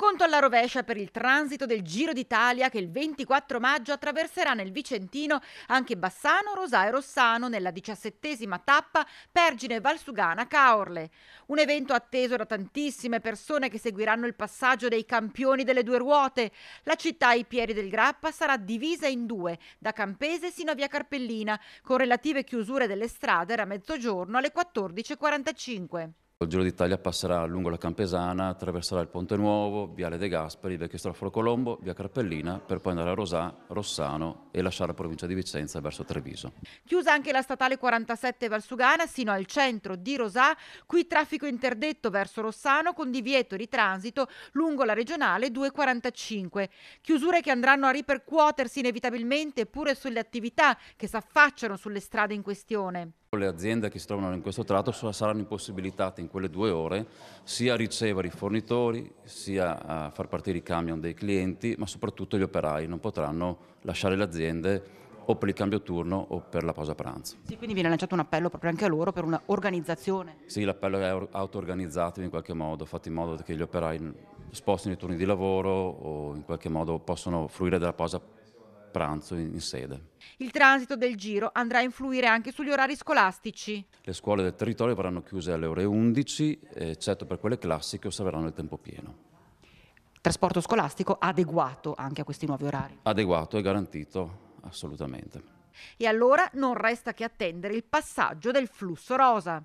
Conto alla rovescia per il transito del Giro d'Italia che il 24 maggio attraverserà nel Vicentino anche Bassano, Rosà e Rossano nella diciassettesima tappa Pergine Valsugana Caorle. Un evento atteso da tantissime persone che seguiranno il passaggio dei campioni delle due ruote. La città ai piedi del Grappa sarà divisa in due, da Campese sino a via Carpellina, con relative chiusure delle strade da mezzogiorno alle 14.45. Il Giro d'Italia passerà lungo la Campesana, attraverserà il Ponte Nuovo, Viale De Gasperi, Vecchio Straforo Colombo, Via Carpellina, per poi andare a Rosà, Rossano e lasciare la provincia di Vicenza verso Treviso. Chiusa anche la statale 47 verso Gana sino al centro di Rosà, qui traffico interdetto verso Rossano con divieto di transito lungo la regionale 245. Chiusure che andranno a ripercuotersi inevitabilmente pure sulle attività che si affacciano sulle strade in questione. Le aziende che si trovano in questo tratto saranno impossibilitate in quelle due ore sia a ricevere i fornitori, sia a far partire i camion dei clienti, ma soprattutto gli operai non potranno lasciare l'azienda aziende o per il cambio turno o per la pausa pranzo. Sì, quindi viene lanciato un appello proprio anche a loro per un'organizzazione. Sì, l'appello è auto-organizzatevi in qualche modo, fate in modo che gli operai spostino i turni di lavoro o in qualche modo possano fruire della pausa pranzo in, in sede. Il transito del giro andrà a influire anche sugli orari scolastici. Le scuole del territorio verranno chiuse alle ore 11, eccetto per quelle classiche, osserveranno il tempo pieno trasporto scolastico adeguato anche a questi nuovi orari. Adeguato e garantito, assolutamente. E allora non resta che attendere il passaggio del flusso rosa.